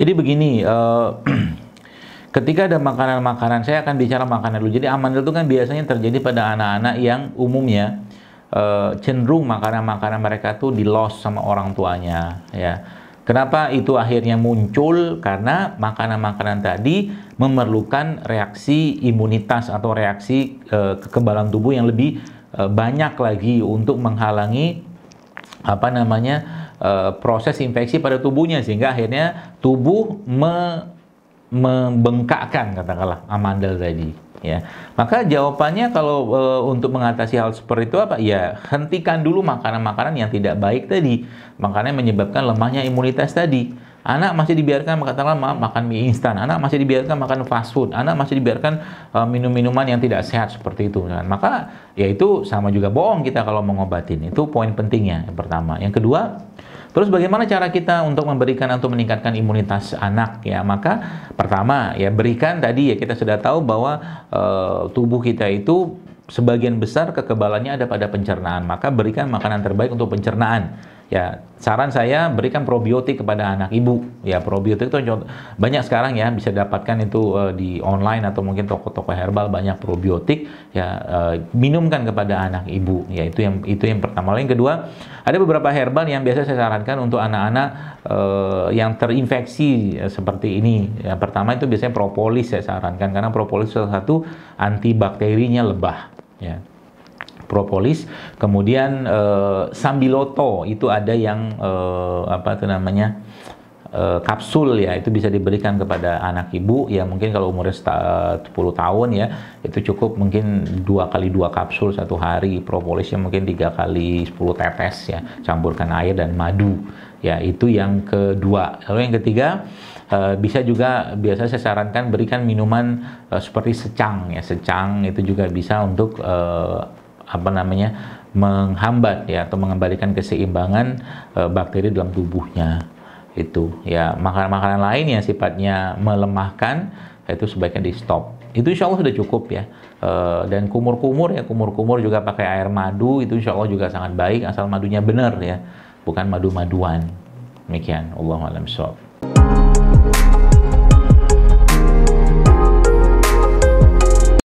Jadi begini, uh, ketika ada makanan-makanan, saya akan bicara makanan dulu. Jadi amandel itu kan biasanya terjadi pada anak-anak yang umumnya uh, cenderung makanan-makanan mereka tuh di loss sama orang tuanya, ya. Kenapa itu akhirnya muncul? Karena makanan-makanan tadi memerlukan reaksi imunitas atau reaksi uh, kekebalan tubuh yang lebih uh, banyak lagi untuk menghalangi apa namanya Eh, proses infeksi pada tubuhnya sehingga akhirnya tubuh me membengkakkan katakanlah amandel tadi ya. Maka jawabannya kalau e, untuk mengatasi hal seperti itu apa? Ya, hentikan dulu makanan-makanan yang tidak baik tadi. Makanya menyebabkan lemahnya imunitas tadi. Anak masih dibiarkan katakanlah makan mie instan, anak masih dibiarkan makan fast food, anak masih dibiarkan e, minum-minuman yang tidak sehat seperti itu. Kan? Maka ya itu sama juga bohong kita kalau mengobatin. Itu poin pentingnya yang pertama. Yang kedua, Terus bagaimana cara kita untuk memberikan atau meningkatkan imunitas anak ya? Maka pertama ya berikan tadi ya kita sudah tahu bahwa e, tubuh kita itu sebagian besar kekebalannya ada pada pencernaan. Maka berikan makanan terbaik untuk pencernaan ya saran saya berikan probiotik kepada anak ibu ya probiotik itu contoh, banyak sekarang ya bisa dapatkan itu uh, di online atau mungkin toko-toko herbal banyak probiotik ya uh, minumkan kepada anak ibu ya itu yang itu yang pertama lalu yang kedua ada beberapa herbal yang biasa saya sarankan untuk anak-anak uh, yang terinfeksi ya, seperti ini yang pertama itu biasanya propolis saya sarankan karena propolis salah satu antibakterinya lebah ya propolis. Kemudian e, sambiloto itu ada yang e, apa itu namanya? E, kapsul ya itu bisa diberikan kepada anak ibu ya mungkin kalau umurnya 10 tahun ya itu cukup mungkin dua kali dua kapsul satu hari propolisnya mungkin tiga kali 10 tetes ya campurkan air dan madu ya itu yang kedua lalu yang ketiga Uh, bisa juga biasa saya sarankan berikan minuman uh, seperti secang ya secang itu juga bisa untuk apa namanya menghambat ya atau mengembalikan keseimbangan e, bakteri dalam tubuhnya itu ya makanan-makanan lain yang sifatnya melemahkan itu sebaiknya di stop itu insya Allah sudah cukup ya e, dan kumur-kumur ya kumur-kumur juga pakai air madu itu insya Allah juga sangat baik asal madunya benar ya bukan madu-maduan demikian Allah alam